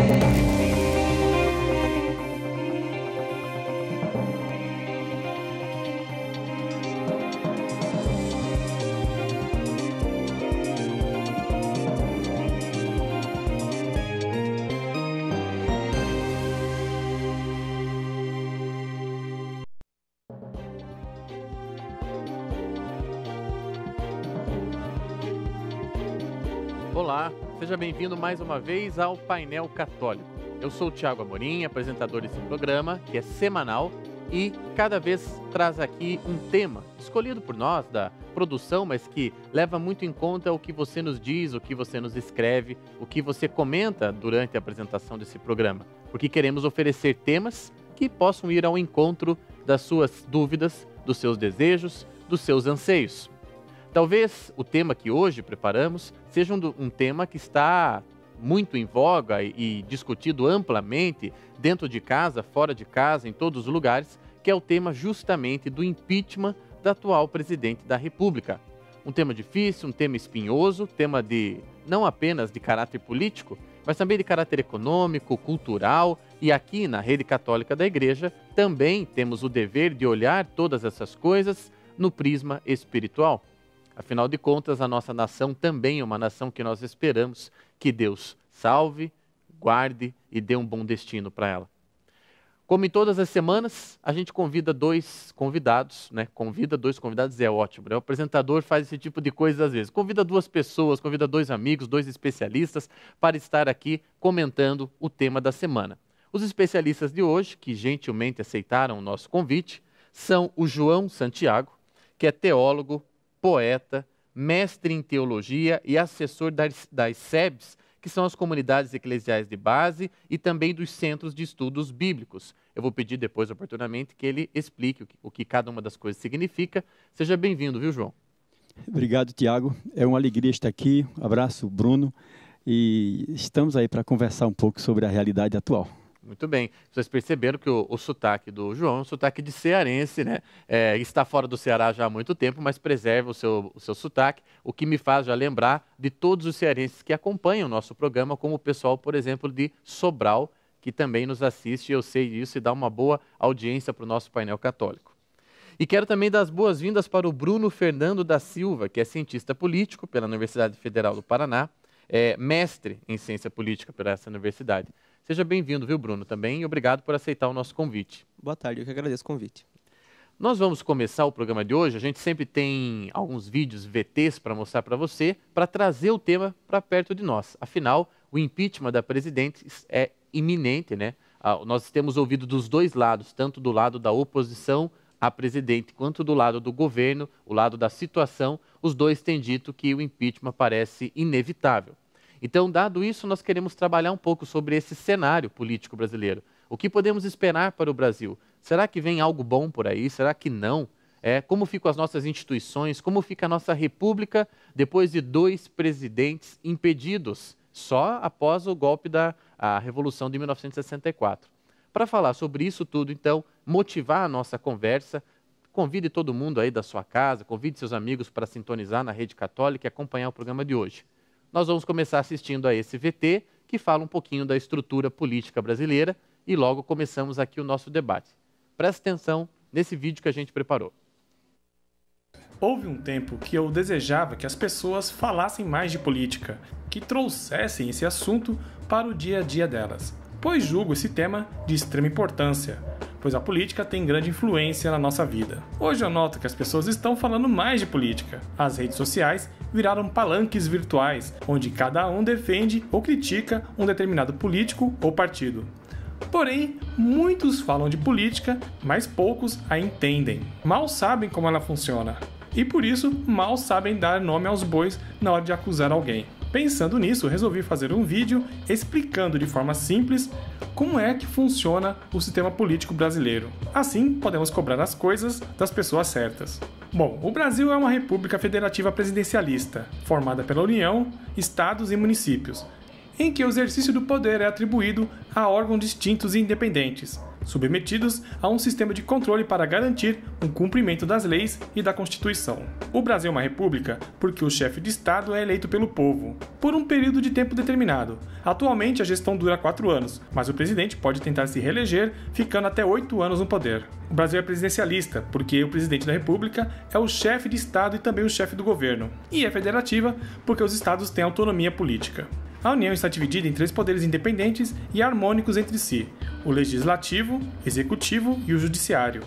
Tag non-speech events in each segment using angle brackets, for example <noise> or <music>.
Thank you. seja bem-vindo mais uma vez ao Painel Católico. Eu sou o Tiago Amorim, apresentador desse programa, que é semanal e cada vez traz aqui um tema escolhido por nós da produção, mas que leva muito em conta o que você nos diz, o que você nos escreve, o que você comenta durante a apresentação desse programa, porque queremos oferecer temas que possam ir ao encontro das suas dúvidas, dos seus desejos, dos seus anseios. Talvez o tema que hoje preparamos seja um, um tema que está muito em voga e, e discutido amplamente dentro de casa, fora de casa, em todos os lugares, que é o tema justamente do impeachment da atual presidente da República. Um tema difícil, um tema espinhoso, tema de não apenas de caráter político, mas também de caráter econômico, cultural, e aqui na rede católica da Igreja também temos o dever de olhar todas essas coisas no prisma espiritual. Afinal de contas, a nossa nação também é uma nação que nós esperamos que Deus salve, guarde e dê um bom destino para ela. Como em todas as semanas, a gente convida dois convidados, né? Convida dois convidados é ótimo. Né? O apresentador faz esse tipo de coisa às vezes. Convida duas pessoas, convida dois amigos, dois especialistas para estar aqui comentando o tema da semana. Os especialistas de hoje, que gentilmente aceitaram o nosso convite, são o João Santiago, que é teólogo, poeta, mestre em teologia e assessor das, SEBs, que são as comunidades eclesiais de base e também dos centros de estudos bíblicos. Eu vou pedir depois, oportunamente, que ele explique o que, o que cada uma das coisas significa. Seja bem-vindo, viu, João? Obrigado, Tiago. É uma alegria estar aqui. Um abraço, Bruno. E estamos aí para conversar um pouco sobre a realidade atual. Muito bem. Vocês perceberam que o, o sotaque do João é um sotaque de cearense, né? É, está fora do Ceará já há muito tempo, mas preserva o seu, o seu sotaque, o que me faz já lembrar de todos os cearenses que acompanham o nosso programa, como o pessoal, por exemplo, de Sobral, que também nos assiste, eu sei disso, e dá uma boa audiência para o nosso painel católico. E quero também dar as boas-vindas para o Bruno Fernando da Silva, que é cientista político pela Universidade Federal do Paraná, é mestre em ciência política pela essa universidade. Seja bem-vindo, viu, Bruno, também, e obrigado por aceitar o nosso convite. Boa tarde, eu que agradeço o convite. Nós vamos começar o programa de hoje. A gente sempre tem alguns vídeos VTs para mostrar para você, para trazer o tema para perto de nós. Afinal, o impeachment da presidente é iminente, né? Ah, nós temos ouvido dos dois lados, tanto do lado da oposição à presidente quanto do lado do governo, o lado da situação. Os dois têm dito que o impeachment parece inevitável. Então, dado isso, nós queremos trabalhar um pouco sobre esse cenário político brasileiro. O que podemos esperar para o Brasil? Será que vem algo bom por aí? Será que não? É, como ficam as nossas instituições? Como fica a nossa república depois de dois presidentes impedidos só após o golpe da Revolução de 1964? Para falar sobre isso tudo, então, motivar a nossa conversa, convide todo mundo aí da sua casa, convide seus amigos para sintonizar na Rede Católica e acompanhar o programa de hoje nós vamos começar assistindo a esse VT, que fala um pouquinho da estrutura política brasileira, e logo começamos aqui o nosso debate. Presta atenção nesse vídeo que a gente preparou. Houve um tempo que eu desejava que as pessoas falassem mais de política, que trouxessem esse assunto para o dia a dia delas, pois julgo esse tema de extrema importância pois a política tem grande influência na nossa vida. Hoje eu noto que as pessoas estão falando mais de política. As redes sociais viraram palanques virtuais, onde cada um defende ou critica um determinado político ou partido. Porém, muitos falam de política, mas poucos a entendem. Mal sabem como ela funciona. E por isso, mal sabem dar nome aos bois na hora de acusar alguém. Pensando nisso, resolvi fazer um vídeo explicando de forma simples como é que funciona o sistema político brasileiro. Assim, podemos cobrar as coisas das pessoas certas. Bom, o Brasil é uma república federativa presidencialista, formada pela União, estados e municípios, em que o exercício do poder é atribuído a órgãos distintos e independentes, submetidos a um sistema de controle para garantir o cumprimento das leis e da Constituição. O Brasil é uma república porque o chefe de Estado é eleito pelo povo, por um período de tempo determinado. Atualmente, a gestão dura quatro anos, mas o presidente pode tentar se reeleger, ficando até oito anos no poder. O Brasil é presidencialista, porque o presidente da República é o chefe de Estado e também o chefe do governo. E é federativa, porque os estados têm autonomia política. A União está dividida em três poderes independentes e harmônicos entre si: o legislativo, executivo e o judiciário.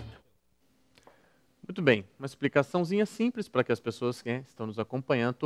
Muito bem, uma explicaçãozinha simples para que as pessoas que né, estão nos acompanhando,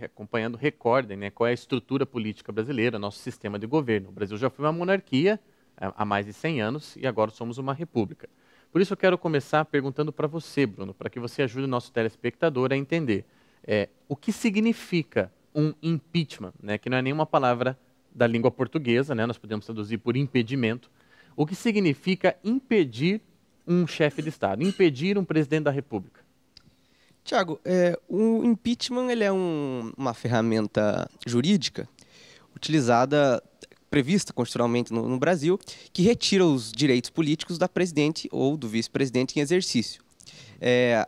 é, acompanhando recordem né, qual é a estrutura política brasileira, nosso sistema de governo. O Brasil já foi uma monarquia é, há mais de 100 anos e agora somos uma república. Por isso eu quero começar perguntando para você, Bruno, para que você ajude o nosso telespectador a entender é, o que significa um impeachment, né, que não é nenhuma palavra da língua portuguesa, né, nós podemos traduzir por impedimento, o que significa impedir um chefe de Estado, impedir um presidente da República. Tiago, é, o impeachment ele é um, uma ferramenta jurídica utilizada, prevista constitucionalmente no, no Brasil, que retira os direitos políticos da presidente ou do vice-presidente em exercício. É,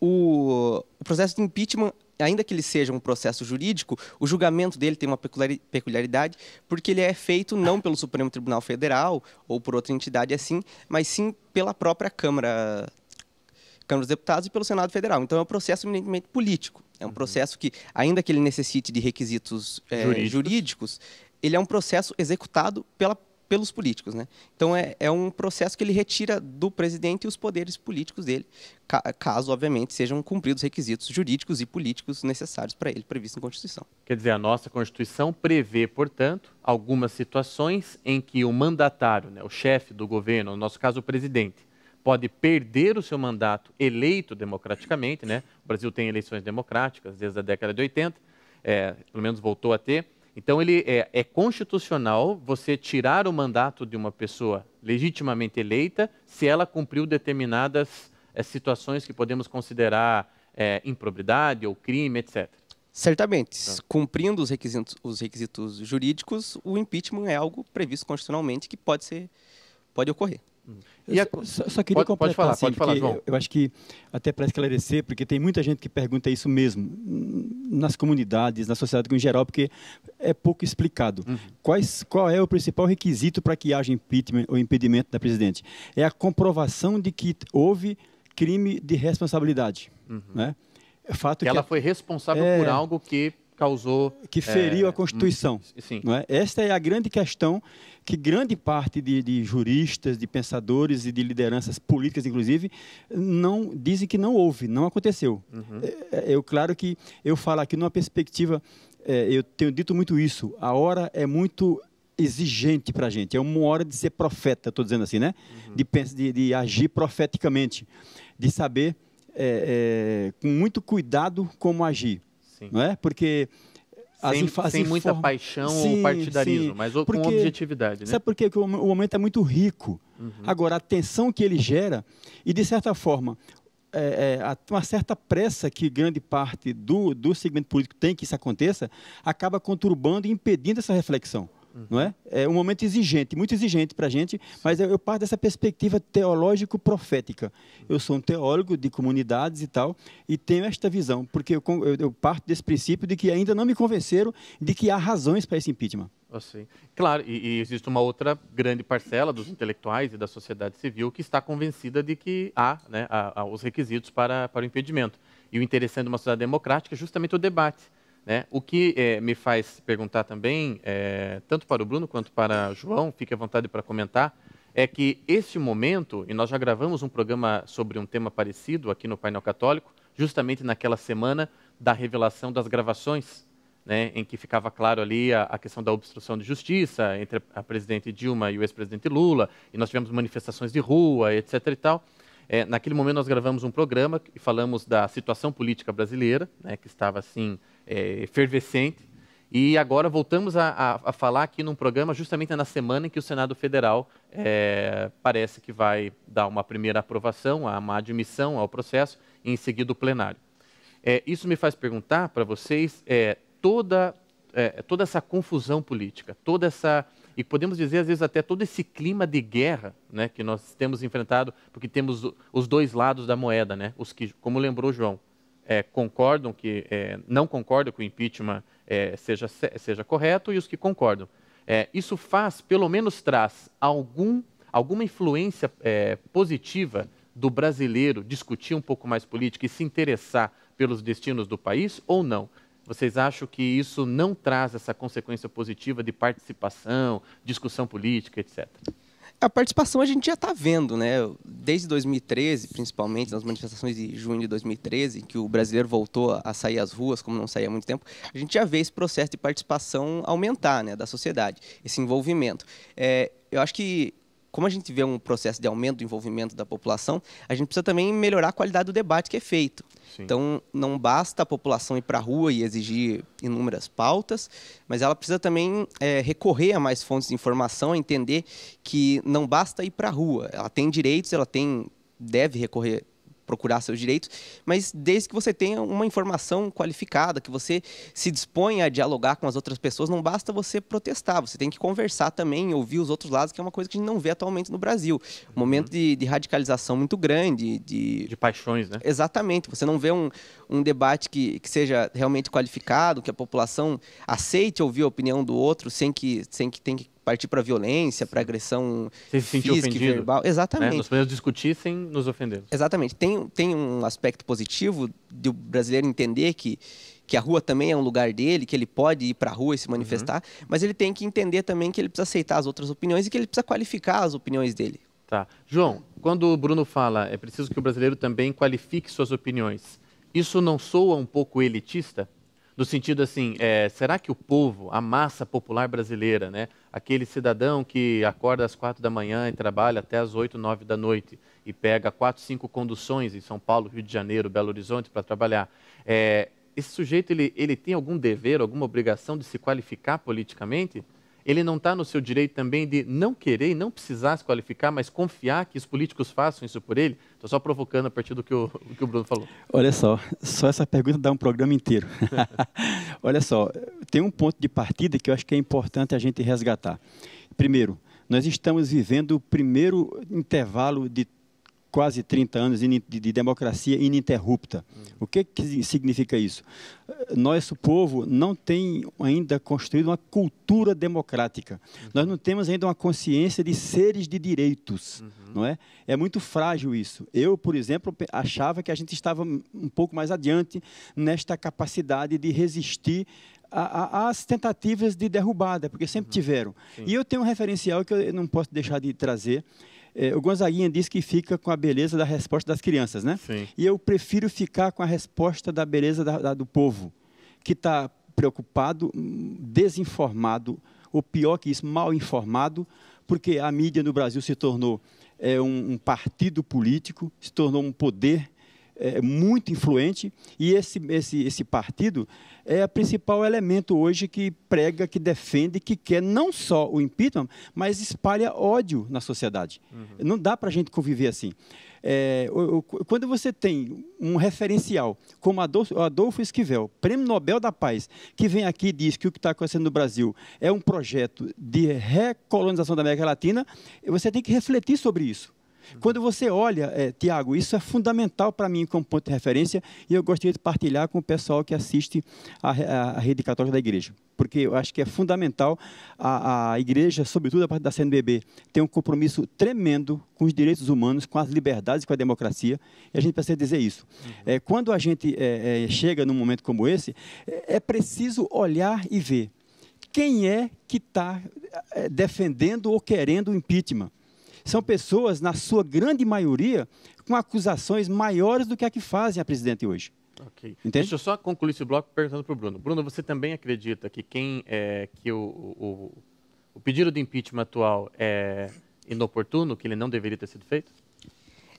o, o, processo de impeachment ainda que ele seja um processo jurídico, o julgamento dele tem uma peculiaridade, porque ele é feito não pelo Supremo Tribunal Federal ou por outra entidade assim, mas sim pela própria Câmara, Câmara dos Deputados e pelo Senado Federal. Então é um processo eminentemente político. É um uhum. processo que, ainda que ele necessite de requisitos é, jurídicos, ele é um processo executado pela pelos políticos. Né? Então, é, é um processo que ele retira do presidente os poderes políticos dele, ca caso, obviamente, sejam cumpridos os requisitos jurídicos e políticos necessários para ele, previsto na Constituição. Quer dizer, a nossa Constituição prevê, portanto, algumas situações em que o mandatário, né, o chefe do governo, no nosso caso, o presidente, pode perder o seu mandato eleito democraticamente. Né? O Brasil tem eleições democráticas desde a década de 80, é, pelo menos voltou a ter então, ele é, é constitucional você tirar o mandato de uma pessoa legitimamente eleita se ela cumpriu determinadas é, situações que podemos considerar é, improbidade ou crime, etc. Certamente. Então. Cumprindo os requisitos, os requisitos jurídicos, o impeachment é algo previsto constitucionalmente que pode, ser, pode ocorrer a... só, só, queria pode, completar, pode falar, assim, pode falar, João. Eu acho que, até para esclarecer, porque tem muita gente que pergunta isso mesmo, nas comunidades, na sociedade em geral, porque é pouco explicado. Uhum. Quais, qual é o principal requisito para que haja impeachment ou impedimento da presidente? É a comprovação de que houve crime de responsabilidade. Uhum. Né? É fato que, que ela a... foi responsável é... por algo que causou. Que é, feriu é, a Constituição. Hum, sim. Não é? Esta é a grande questão que grande parte de, de, juristas, de pensadores e de lideranças políticas, inclusive, não dizem que não houve, não aconteceu. Uhum. É, é, eu, claro que eu falo aqui numa perspectiva, é, eu tenho dito muito isso, a hora é muito exigente para a gente, é uma hora de ser profeta, estou dizendo assim, né? Uhum. De, de, de agir profeticamente, de saber é, é, com muito cuidado como agir sim. não é? Porque as sem, as sem muita paixão sim, ou partidarismo, sim. mas porque, com objetividade. Né? Sabe por quê? Porque o momento é muito rico. Uhum. Agora, a tensão que ele gera, e de certa forma, é, é, uma certa pressa que grande parte do, do segmento político tem que isso aconteça, acaba conturbando e impedindo essa reflexão. Não é? é um momento exigente, muito exigente para a gente, mas eu, parto dessa perspectiva teológico-profética. Eu sou um teólogo de comunidades e tal, e tenho esta visão, porque eu, eu, eu parto desse princípio de que ainda não me convenceram de que há razões para esse impeachment. Assim. Claro, e, e, existe uma outra grande parcela dos intelectuais e da sociedade civil que está convencida de que há, né, há, há os requisitos para, para o impedimento. E o interessante de uma sociedade democrática é justamente o debate. Né? O que é, me faz perguntar também, é, tanto para o Bruno quanto para João, fique à vontade para comentar, é que esse momento, e nós já gravamos um programa sobre um tema parecido aqui no Painel Católico, justamente naquela semana da revelação das gravações, né, em que ficava claro ali a, a, questão da obstrução de justiça entre a presidente Dilma e o ex-presidente Lula, e nós tivemos manifestações de rua, etc. e tal. É, naquele momento nós gravamos um programa e falamos da situação política brasileira, né, que estava assim é, efervescente. E agora voltamos a, a, a, falar aqui num programa justamente na semana em que o Senado Federal é, parece que vai dar uma primeira aprovação, uma admissão ao processo, e em seguida o plenário. É, isso me faz perguntar para vocês é, toda, é, toda essa confusão política, toda essa e podemos dizer às vezes até todo esse clima de guerra, né, que nós temos enfrentado, porque temos os dois lados da moeda, né, os que, como lembrou João, é, concordam que é, não concordam que o impeachment é, seja, seja correto e os que concordam. É, isso faz, pelo menos traz, algum, alguma influência é, positiva do brasileiro discutir um pouco mais política e se interessar pelos destinos do país ou não? Vocês acham que isso não traz essa consequência positiva de participação, discussão política, etc? A participação a gente já está vendo, né? Desde 2013, principalmente, nas manifestações de junho de 2013, que o brasileiro voltou a sair às ruas, como não saía há muito tempo, a gente já vê esse processo de participação aumentar, né, da sociedade, esse envolvimento. É, eu acho que como a gente vê um processo de aumento do envolvimento da população, a gente precisa também melhorar a qualidade do debate que é feito. Sim. Então, não basta a população ir para a rua e exigir inúmeras pautas, mas ela precisa também é, recorrer a mais fontes de informação, entender que não basta ir para a rua. Ela tem direitos, ela tem deve recorrer procurar seus direitos, mas desde que você tenha uma informação qualificada, que você se disponha a dialogar com as outras pessoas, não basta você protestar, você tem que conversar também, ouvir os outros lados, que é uma coisa que a gente não vê atualmente no Brasil. Um uhum. momento de, de radicalização muito grande. De... de paixões, né? Exatamente. Você não vê um, um debate que, que seja realmente qualificado, que a população aceite ouvir a opinião do outro sem que, sem que tenha que partir para violência, para agressão se física ofendido, verbal. Né? Exatamente. Né? Nós podemos discutir sem nos ofender. Exatamente. Tem, tem um aspecto positivo do brasileiro entender que que a rua também é um lugar dele, que ele pode ir para a rua e se manifestar, uhum. mas ele tem que entender também que ele precisa aceitar as outras opiniões e que ele precisa qualificar as opiniões dele. Tá. João, quando o Bruno fala, é preciso que o brasileiro também qualifique suas opiniões. Isso não soa um pouco elitista? No sentido assim, é, será que o povo, a massa popular brasileira, né, aquele cidadão que acorda às quatro da manhã e trabalha até às oito, nove da noite e pega quatro, cinco conduções em São Paulo, Rio de Janeiro, Belo Horizonte para trabalhar. É, esse sujeito ele, ele tem algum dever, alguma obrigação de se qualificar politicamente? ele não está no seu direito também de não querer e não precisar se qualificar, mas confiar que os políticos façam isso por ele? Estou só provocando a partir do que o, que o Bruno falou. Olha só, só essa pergunta dá um programa inteiro. <laughs> Olha só, tem um ponto de partida que eu acho que é importante a gente resgatar. Primeiro, nós estamos vivendo o primeiro intervalo de quase 30 anos de democracia ininterrupta. Hum. O que, que significa isso? Nosso povo não tem ainda construído uma cultura democrática. Uhum. Nós não temos ainda uma consciência de seres de direitos, uhum. não é? É muito frágil isso. Eu, por exemplo, achava que a gente estava um pouco mais adiante nesta capacidade de resistir às tentativas de derrubada, porque sempre uhum. tiveram. Sim. E eu tenho um referencial que eu não posso deixar de trazer, é, o Gonzaguinha diz que fica com a beleza da resposta das crianças, né? Sim. E eu prefiro ficar com a resposta da beleza da, da, do povo, que está preocupado, desinformado, ou pior que isso, mal informado, porque a mídia no Brasil se tornou é, um, um partido político, se tornou um poder é, é, muito influente e esse, esse, esse partido é o principal elemento hoje que prega, que defende, que quer não só o impeachment, mas espalha ódio na sociedade. Uhum. Não dá para a gente conviver assim. É, quando você tem um referencial como Adolfo, Adolfo Esquivel, prêmio Nobel da Paz, que vem aqui e diz que o que está acontecendo no Brasil é um projeto de recolonização da América Latina, você tem que refletir sobre isso. Quando você olha, é, Tiago, isso é fundamental para mim como ponto de referência e eu gostaria de partilhar com o pessoal que assiste a, a, a Rede Católica da Igreja, porque eu acho que é fundamental a, a Igreja, sobretudo a parte da CNBB, ter um compromisso tremendo com os direitos humanos, com as liberdades com a democracia, e a gente precisa dizer isso. Uhum. É, quando a gente é, é chega num momento como esse, é, é preciso olhar e ver quem é que está é, defendendo ou querendo o impeachment? São pessoas, na sua grande maioria, com acusações maiores do que a que fazem a presidente hoje. Okay. Deixa eu só concluir esse bloco perguntando para o Bruno. Bruno, você também acredita que quem é, que o, o, o pedido de impeachment atual é inoportuno, que ele não deveria ter sido feito?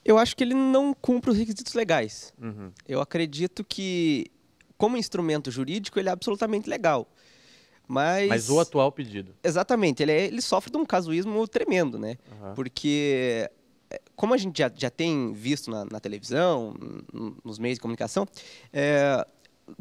Eu acho que ele não cumpre os requisitos legais. Uhum. Eu acredito que, como instrumento jurídico, ele é absolutamente legal. Mas... Mas o atual pedido. Exatamente, ele, é, ele sofre de um casuísmo tremendo, né? Uhum. Porque, é, como a gente já, já tem visto na, na televisão, nos meios de comunicação, é,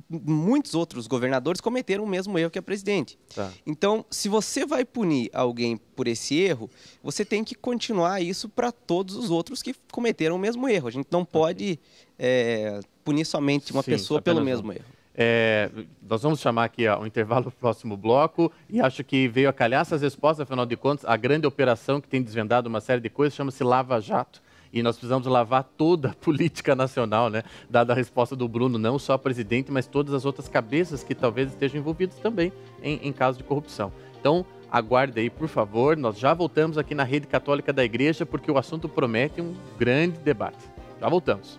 muitos outros governadores cometeram o mesmo erro que a presidente. Tá. Então, se você vai punir alguém por esse erro, você tem que continuar isso para todos os outros que cometeram o mesmo erro. A gente não pode é, punir somente uma Sim, pessoa pelo mesmo um. erro. É, nós vamos chamar aqui o um intervalo próximo bloco e acho que veio a calhar essas respostas, afinal de contas, a grande operação que tem desvendado uma série de coisas chama-se Lava Jato. E nós precisamos lavar toda a <laughs> política nacional, né? Dada a resposta do Bruno, não só presidente, mas todas as outras cabeças que talvez estejam envolvidas também em, em de corrupção. Então, aguarde aí, por favor. Nós já voltamos aqui na Rede Católica da Igreja, porque o assunto promete um grande debate. Já voltamos.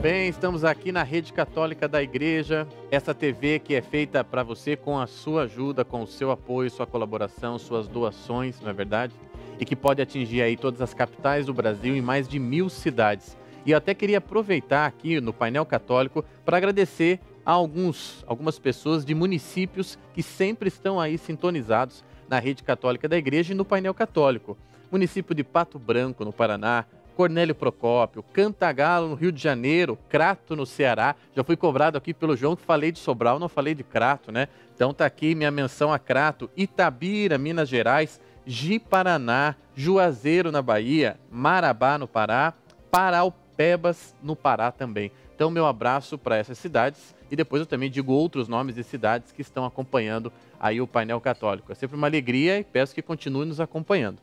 bem, estamos aqui na Rede Católica da Igreja, essa TV que é feita para você com a sua ajuda, com o seu apoio, sua colaboração, suas doações, não é verdade? E que pode atingir aí todas as capitais do Brasil e mais de mil cidades. E eu até queria aproveitar aqui no painel católico para agradecer a alguns, algumas pessoas de municípios que sempre estão aí sintonizados na Rede Católica da Igreja e no painel católico. Município de Pato Branco, no Paraná, Cornélio Procópio, Cantagalo no Rio de Janeiro, Crato no Ceará. Já fui cobrado aqui pelo João que falei de Sobral, não falei de Crato, né? Então tá aqui minha menção a Crato, Itabira, Minas Gerais, Ji Paraná, Juazeiro na Bahia, Marabá no Pará, Paraupebas no Pará também. Então meu abraço para essas cidades e depois eu também digo outros nomes de cidades que estão acompanhando aí o painel católico. É sempre uma alegria e peço que continue nos acompanhando.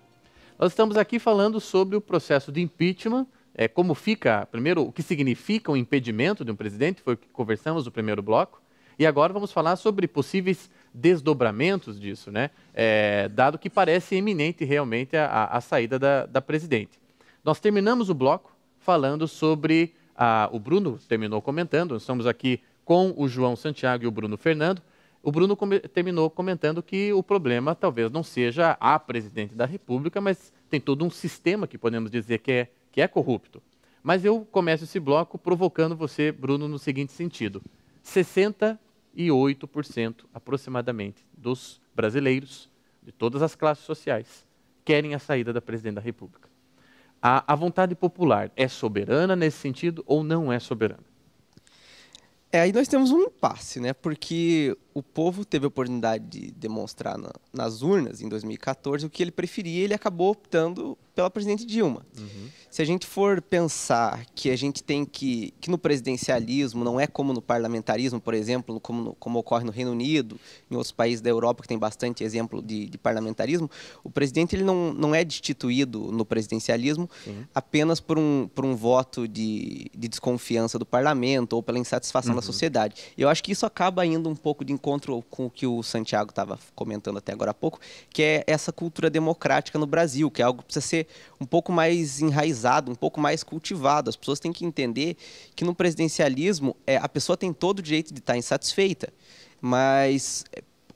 Nós estamos aqui falando sobre o processo de impeachment, é, como fica, primeiro, o que significa o impedimento de um presidente, foi o que conversamos no primeiro bloco, e agora vamos falar sobre possíveis desdobramentos disso, né? É, dado que parece eminente realmente a, a saída da, da, presidente. Nós terminamos o bloco falando sobre. A, ah, o Bruno terminou comentando, estamos aqui com o João Santiago e o Bruno Fernando, o Bruno come terminou comentando que o problema talvez não seja a presidente da República, mas tem todo um sistema que podemos dizer que é, que é corrupto. Mas eu começo esse bloco provocando você, Bruno, no seguinte sentido: 68% aproximadamente dos brasileiros, de todas as classes sociais, querem a saída da presidente da República. A, a vontade popular é soberana nesse sentido ou não é soberana? É, aí nós temos um impasse, né? Porque o povo teve a oportunidade de demonstrar na, nas urnas, em 2014, o que ele preferia, ele acabou optando pela presidente Dilma. Uhum. Se a gente for pensar que a gente tem que. que no presidencialismo não é como no parlamentarismo, por exemplo, como, no, como ocorre no Reino Unido, em outros países da Europa que tem bastante exemplo de, de parlamentarismo, o presidente ele não, não é destituído no presidencialismo uhum. apenas por um, por um voto de, de desconfiança do parlamento ou pela insatisfação uhum. da sociedade. Eu acho que isso acaba indo um pouco de encontro com o que o Santiago estava comentando até agora há pouco, que é essa cultura democrática no Brasil, que é algo que precisa ser um pouco mais enraizado, um pouco mais cultivado. As pessoas têm que entender que no presidencialismo é, a pessoa tem todo o direito de estar insatisfeita, mas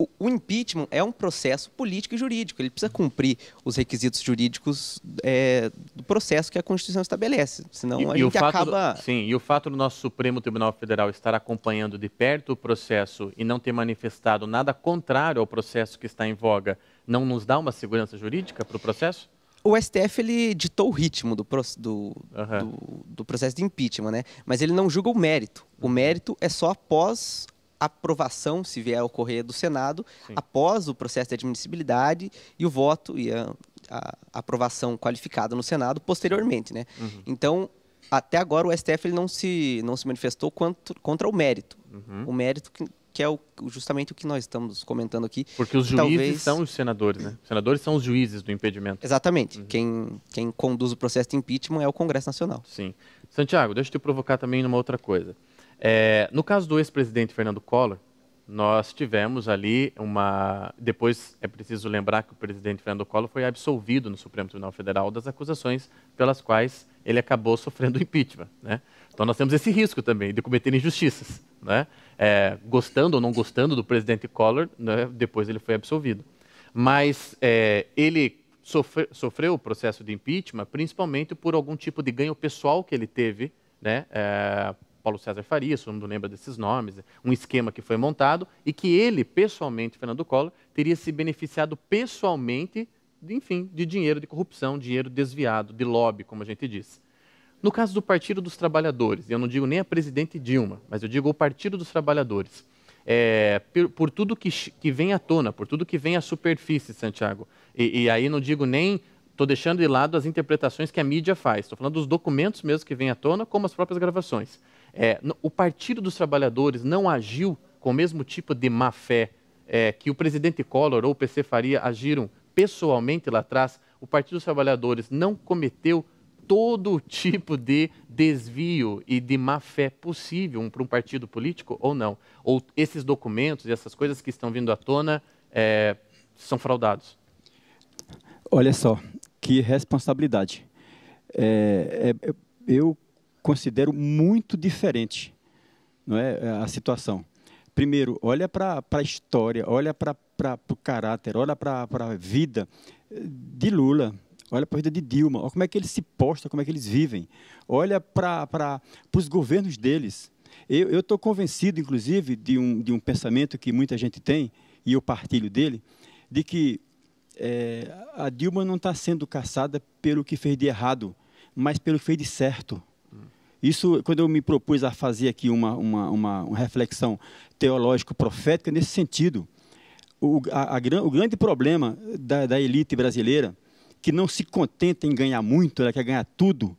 o, o, impeachment é um processo político e jurídico. Ele precisa cumprir os requisitos jurídicos é, do processo que a Constituição estabelece. Senão e, a e gente acaba. Do, sim, e o fato do nosso Supremo Tribunal Federal estar acompanhando de perto o processo e não ter manifestado nada contrário ao processo que está em voga, não nos dá uma segurança jurídica para o processo? o STF ele ditou o ritmo do, do, uhum. do, do, processo de impeachment, né? Mas ele não julga o mérito. O uhum. mérito é só após aprovação, se vier a ocorrer, do Senado, Sim. após o processo de admissibilidade e o voto e a, a aprovação qualificada no Senado posteriormente. Né? Uhum. Então, até agora, o STF ele não, se, não se manifestou quanto, contra o mérito. Uhum. O mérito que, que é o, justamente o que nós estamos comentando aqui. Porque os juízes talvez... são os senadores, né? Os senadores são os juízes do impedimento. Exatamente. Uhum. Quem, quem conduz o processo de impeachment é o Congresso Nacional. Sim. Santiago, deixa eu te provocar também numa outra coisa. É, no caso do ex-presidente Fernando Collor, nós tivemos ali uma. Depois é preciso lembrar que o presidente Fernando Collor foi absolvido no Supremo Tribunal Federal das acusações pelas quais ele acabou sofrendo impeachment. Né? Então nós temos esse risco também de cometer injustiças. Né? É, gostando ou não gostando do presidente Collor, né? depois ele foi absolvido. Mas é, ele sofre, sofreu o processo de impeachment principalmente por algum tipo de ganho pessoal que ele teve. Né? É, Paulo César Faria, se não lembra desses nomes, um esquema que foi montado e que ele, pessoalmente, Fernando Collor, teria se beneficiado pessoalmente, enfim, de dinheiro de corrupção, dinheiro desviado, de lobby, como a gente diz. No caso do Partido dos Trabalhadores, eu não digo nem a presidente Dilma, mas eu digo o Partido dos Trabalhadores, é, por, por, tudo que, que vem à tona, por tudo que vem à superfície, Santiago, e, e aí não digo nem estou deixando de lado as interpretações que a mídia faz. Estou falando dos documentos mesmo que vêm à tona, como as próprias gravações. É, o Partido dos Trabalhadores não agiu com o mesmo tipo de má fé é, que o presidente Collor ou o PC Faria agiram pessoalmente lá atrás. O Partido dos Trabalhadores não cometeu todo tipo de desvio e de má fé possível para um partido político ou não? Ou esses documentos e essas coisas que estão vindo à tona é, são fraudados? Olha só, que responsabilidade. É, é, eu considero muito diferente não é, é a situação. Primeiro, olha para a história, olha para o caráter, olha para a vida de Lula, olha para a vida de Dilma, olha como é que eles se postam, como é que eles vivem, olha para os governos deles. Eu estou convencido, inclusive, de um, de um pensamento que muita gente tem, e eu partilho dele, de que é, a Dilma não está sendo caçada pelo que fez de errado, mas pelo que fez de certo. Isso, quando eu me propus a fazer aqui uma, uma, uma, uma reflexão teológico-profética, nesse sentido, o, a, a, o grande problema da, da, elite brasileira, que não se contenta em ganhar muito, ela quer ganhar tudo.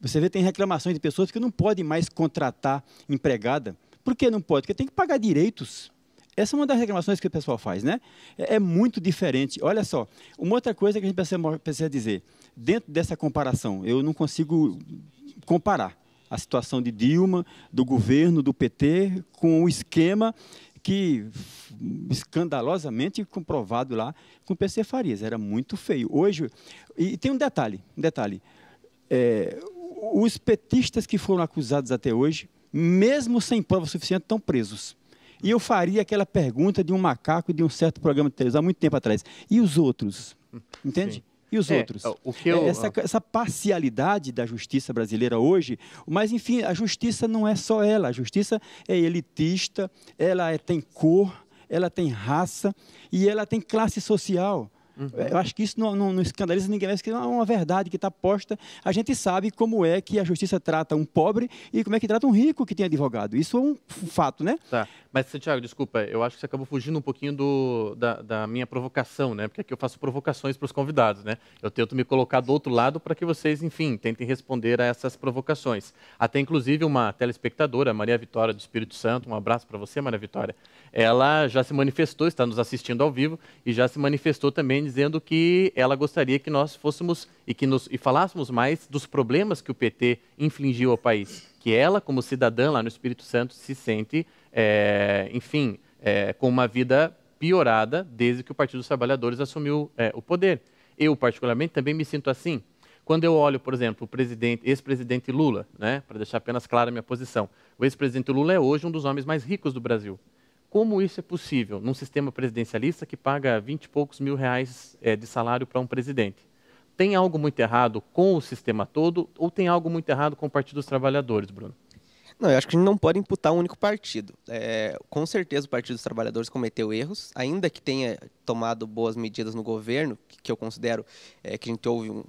Você vê, tem reclamações de pessoas que não podem mais contratar empregada. Por que não pode? Porque tem que pagar direitos. Essa é uma das reclamações que o pessoal faz, né? É, é muito diferente. Olha só, uma outra coisa que a gente precisa, precisa dizer, dentro dessa comparação, eu não consigo comparar a situação de Dilma, do governo, do PT, com o esquema que escandalosamente comprovado lá com o PC Farias. Era muito feio. Hoje, e tem um detalhe, um detalhe. É, os petistas que foram acusados até hoje, mesmo sem prova suficiente, estão presos. E eu faria aquela pergunta de um macaco de um certo programa de televisão há muito tempo atrás. E os outros? Entende? Sim. E os é, outros? Eu... É, essa, ah. essa, parcialidade da justiça brasileira hoje, mas enfim, a justiça não é só ela. A justiça é elitista, ela é, tem cor, ela tem raça e ela tem classe social. Uhum. Eu acho que isso não, não, não escandaliza ninguém, mas né? que é uma verdade que está posta. A gente sabe como é que a justiça trata um pobre e como é que trata um rico que tem advogado. Isso é um fato, né? Tá. Mas, Santiago, desculpa, eu acho que você acabou fugindo um pouquinho do, da, da minha provocação, né? Porque aqui eu faço provocações para os convidados, né? Eu tento me colocar do outro lado para que vocês, enfim, tentem responder a essas provocações. Até, inclusive, uma telespectadora, Maria Vitória do Espírito Santo, um abraço para você, Maria Vitória ela já se manifestou, está nos assistindo ao vivo, e já se manifestou também dizendo que ela gostaria que nós fôssemos e que nos, e falássemos mais dos problemas que o PT infligiu ao país. Que ela, como cidadã lá no Espírito Santo, se sente, é, enfim, é, com uma vida piorada desde que o Partido dos Trabalhadores assumiu é, o poder. Eu, particularmente, também me sinto assim. Quando eu olho, por exemplo, o ex-presidente Lula, né, para deixar apenas clara a minha posição, o ex-presidente Lula é hoje um dos homens mais ricos do Brasil como isso é possível num sistema presidencialista que paga 20 e poucos mil reais é, de salário para um presidente? Tem algo muito errado com o sistema todo ou tem algo muito errado com o Partido dos Trabalhadores, Bruno? Não, eu acho que a gente não pode imputar um único partido. É, com certeza o Partido dos Trabalhadores cometeu erros, ainda que tenha tomado boas medidas no governo, que, que eu considero é, que a gente teve um,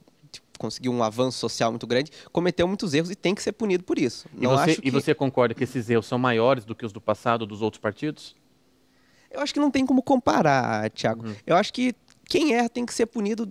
conseguiu um avanço social muito grande, cometeu muitos erros e tem que ser punido por isso. E Não você, acho que... e você concorda que esses erros são maiores do que os do passado dos outros partidos? Eu acho que não tem como comparar, Thiago. Uhum. Eu acho que quem erra tem que ser punido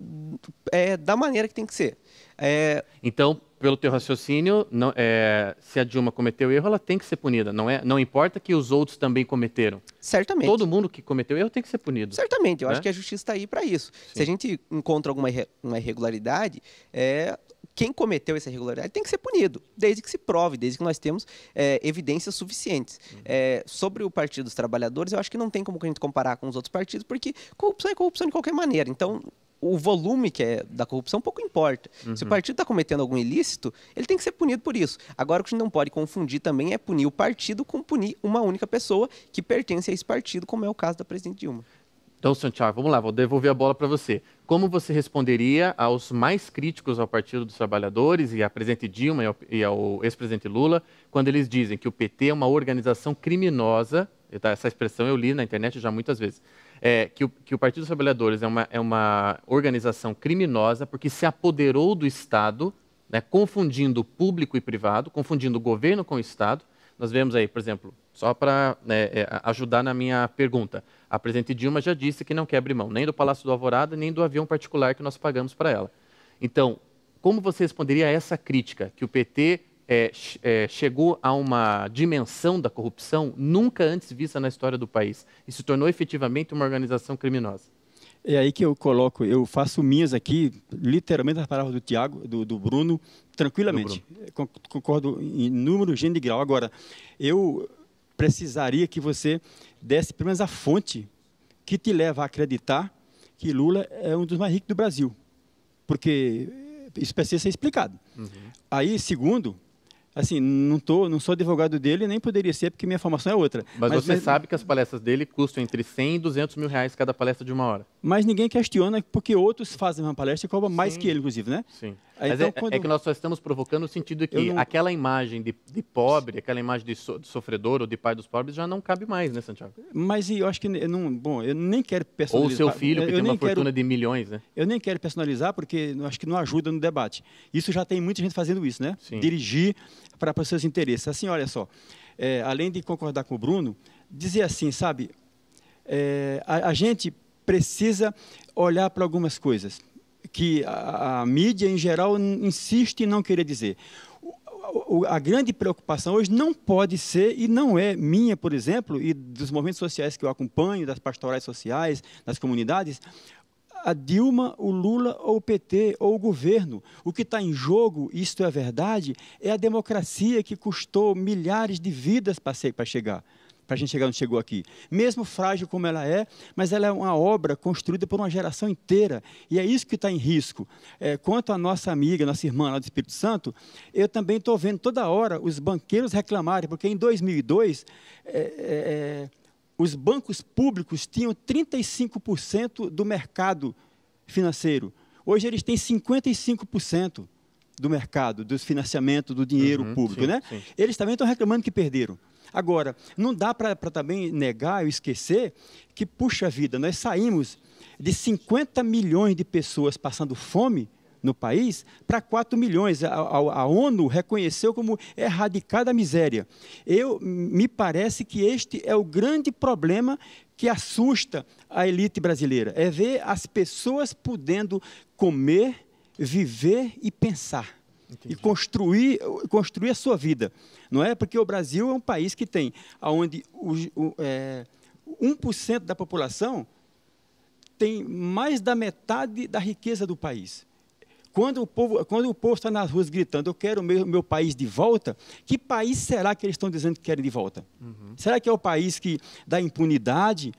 é, da maneira que tem que ser. É... Então, pelo teu raciocínio, não, é, se a Dilma cometeu erro, ela tem que ser punida. Não, é, não importa que os outros também cometeram. Certamente. Todo mundo que cometeu erro tem que ser punido. Certamente. Eu né? acho que a justiça está aí para isso. Sim. Se a gente encontra alguma irregularidade, é, quem cometeu essa irregularidade tem que ser punido, desde que se prove, desde que nós temos é, evidências suficientes. Uhum. É, sobre o Partido dos Trabalhadores, eu acho que não tem como a gente comparar com os outros partidos, porque corrupção é corrupção de qualquer maneira. Então, o volume que é da corrupção pouco importa. Uhum. Se o uhum. partido está cometendo algum ilícito, ele tem que ser punido por isso. Agora, o que a gente não pode confundir também é punir o partido com punir uma única pessoa que pertence a esse partido, como é o caso da presidente Dilma. Então, Santiago, vamos lá, vou devolver a bola para você. Como você responderia aos mais críticos ao Partido dos Trabalhadores e à presidente Dilma e ao, ex-presidente Lula, quando eles dizem que o PT é uma organização criminosa, tá, essa expressão eu li na internet já muitas vezes, é, que, o, que, o, Partido dos Trabalhadores é uma, é uma organização criminosa porque se apoderou do Estado, né, confundindo público e privado, confundindo governo com o Estado, nós vemos aí, por exemplo, só para né, é, ajudar na minha pergunta, a presidente Dilma já disse que não abrir mão nem do Palácio do Alvorada, nem do avião particular que nós pagamos para ela. Então, como você responderia a essa crítica que o PT é, é, chegou a uma dimensão da corrupção nunca antes vista na história do país e se tornou efetivamente uma organização criminosa? É aí que eu coloco, eu faço minhas aqui, literalmente as palavras do Tiago, do, do Bruno, tranquilamente. Do Bruno. Concordo em número, gênero e grau. Agora, eu precisaria que você desse pelo menos a fonte que te leva a acreditar que Lula é um dos mais ricos do Brasil. Porque isso precisa ser explicado. Uhum. Aí, segundo, assim, não, tô, não sou advogado dele, nem poderia ser, porque minha formação é outra. Mas, mas você mas... sabe que as palestras dele custam entre 100 e 200 mil reais cada palestra de uma hora. Mas ninguém questiona, porque outros fazem uma palestra e cobram mais que ele, inclusive, né? Sim. Ah, Mas então, é, é quando... é, que nós só estamos provocando o sentido que não... aquela imagem de, de, pobre, aquela imagem de, so, de, sofredor ou de pai dos pobres já não cabe mais, né, Santiago? Mas eu acho que não, bom, eu nem quero personalizar. Ou seu filho que eu tem uma quero, fortuna de milhões, né? Eu nem quero personalizar porque acho que não ajuda no debate. Isso já tem muita gente fazendo isso, né? Sim. Dirigir para os seus interesses. Assim, olha só, é, além de concordar com o Bruno, dizer assim, sabe, é, a, a gente precisa olhar para algumas coisas que a, a mídia em geral insiste em não querer dizer a grande preocupação hoje não pode ser e não é minha, por exemplo, e dos movimentos sociais que eu acompanho, das pastorais sociais, das comunidades, a Dilma, o Lula ou o PT ou o governo. O que está em jogo, isto é verdade, é a democracia que custou milhares de vidas para chegar para a gente chegar onde chegou aqui. Mesmo frágil como ela é, mas ela é uma obra construída por uma geração inteira. E é isso que está em risco. É, quanto à nossa amiga, nossa irmã lá do Espírito Santo, eu também estou vendo toda hora os banqueiros reclamarem, porque em 2002 é, é, é, os bancos públicos tinham 35% do mercado financeiro. Hoje eles têm 55% do mercado, dos financiamentos, do dinheiro uhum, público, sim, né? Sim. Eles também estão reclamando que perderam. Agora, não dá para também negar ou esquecer que, puxa vida, nós saímos de 50 milhões de pessoas passando fome no país para 4 milhões. A, a, a, ONU reconheceu como erradicada a miséria. Eu, me parece que este é o grande problema que assusta a elite brasileira: é ver as pessoas podendo comer, viver e pensar. Entendi. e construir, construir a sua vida. Não é? Porque o Brasil é um país que tem, onde os, o, é, 1% da população tem mais da metade da riqueza do país. Quando o povo, quando o povo está nas ruas gritando, eu quero o meu, meu país de volta, que país será que eles estão dizendo que querem de volta? Uhum. Será que é o país que dá impunidade?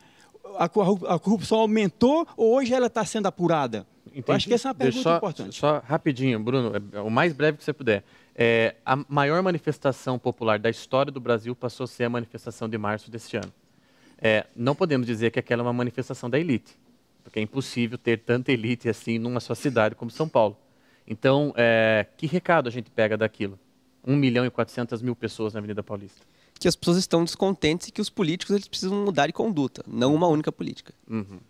a corrupção aumentou ou hoje ela está sendo apurada? Entendi. Eu acho que essa é uma pergunta só, importante. Só rapidinho, Bruno, é, é o mais breve que você puder. É, a maior manifestação popular da história do Brasil passou a ser a manifestação de março deste ano. É, não podemos dizer que aquela é uma manifestação da elite, porque é impossível ter tanta elite assim numa só cidade como São Paulo. Então, é, que recado a gente pega daquilo? 1 milhão e 400 mil pessoas na Avenida Paulista. Que as pessoas estão descontentes e que os políticos eles precisam mudar de conduta, não uma única política. Uhum.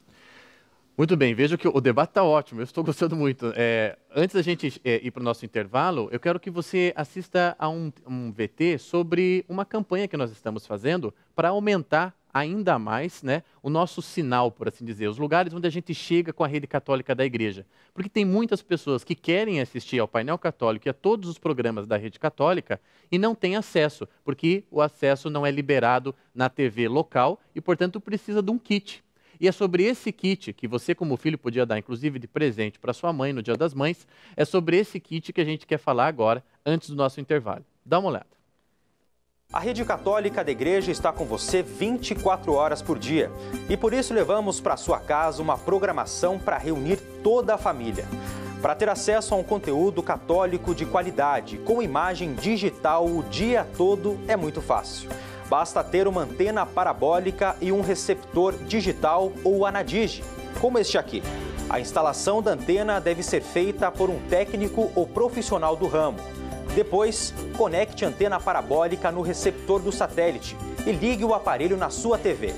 Muito bem, vejo que o debate está ótimo, eu estou <laughs> gostando muito. É, antes da gente é, ir para o nosso intervalo, eu quero que você assista a um, um VT sobre uma campanha que nós estamos fazendo para aumentar ainda mais né, o nosso sinal, por assim dizer, os lugares onde a gente chega com a rede católica da igreja. Porque tem muitas pessoas que querem assistir ao painel católico e a todos os programas da rede católica e não têm acesso, porque o acesso não é liberado na TV local e, portanto, precisa de um kit. E é sobre esse kit que você, como filho, podia dar, inclusive de presente para sua mãe no Dia das Mães. É sobre esse kit que a gente quer falar agora, antes do nosso intervalo. Dá uma olhada. A Rede Católica da Igreja está com você 24 horas por dia. E por isso levamos para sua casa uma programação para reunir toda a família. Para ter acesso a um conteúdo católico de qualidade, com imagem digital o dia todo, é muito fácil. Basta ter uma antena parabólica e um receptor digital ou ANADIGE, como este aqui. A instalação da antena deve ser feita por um técnico ou profissional do ramo. Depois, conecte a antena parabólica no receptor do satélite e ligue o aparelho na sua TV.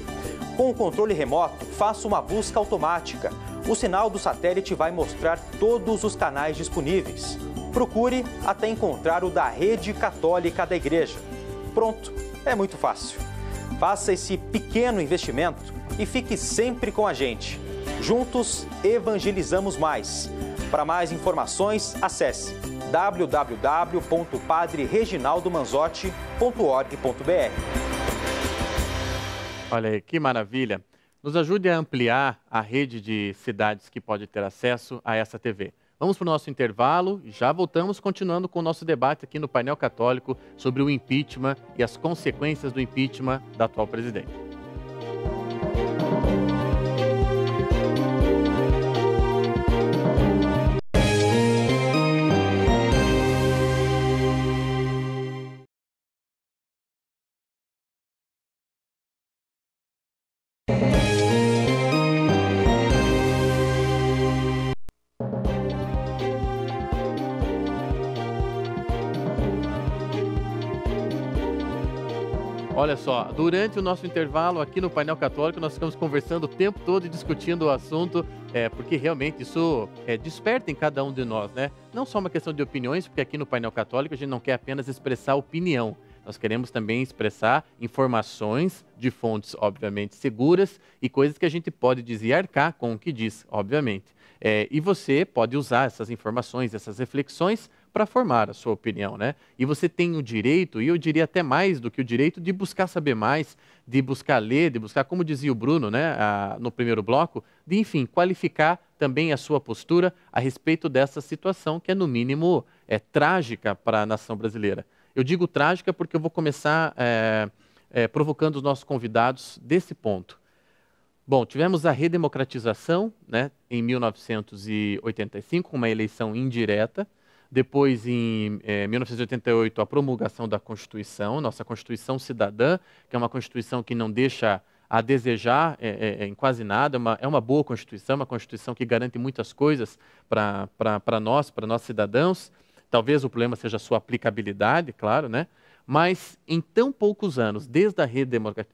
Com o controle remoto, faça uma busca automática. O sinal do satélite vai mostrar todos os canais disponíveis. Procure até encontrar o da rede católica da igreja. Pronto! É muito fácil. Faça esse pequeno investimento e fique sempre com a gente. Juntos evangelizamos mais. Para mais informações, acesse www.padrereginaldomanzotti.org.br. Olha aí, que maravilha! Nos ajude a ampliar a rede de cidades que pode ter acesso a essa TV. Vamos para o nosso intervalo, já voltamos continuando com o nosso debate aqui no painel católico sobre o impeachment e as consequências do impeachment da atual presidente. Olha só, durante o nosso intervalo aqui no Painel Católico, nós ficamos conversando o tempo todo e discutindo o assunto, é, porque realmente isso é, desperta em cada um de nós, né? Não só uma questão de opiniões, porque aqui no Painel Católico a gente não quer apenas expressar opinião, nós queremos também expressar informações de fontes, obviamente, seguras e coisas que a gente pode dizer e arcar com o que diz, obviamente. É, e você pode usar essas informações, essas reflexões para formar a sua opinião, né? E você tem o direito, e eu diria até mais do que o direito, de buscar saber mais, de buscar ler, de buscar, como dizia o Bruno, né, a, no primeiro bloco, de, enfim, qualificar também a sua postura a respeito dessa situação que é, no mínimo, é trágica para a nação brasileira. Eu digo trágica porque eu vou começar é, é, provocando os nossos convidados desse ponto. Bom, tivemos a redemocratização né, em 1985, uma eleição indireta depois em 1988 eh, a promulgação da Constituição, nossa Constituição Cidadã, que é uma Constituição que não deixa a desejar é, é, é em quase nada, é uma, é uma boa Constituição, uma Constituição que garante muitas coisas para nós, para nós cidadãos. Talvez o problema seja a sua aplicabilidade, claro, né? Mas em tão poucos anos, desde a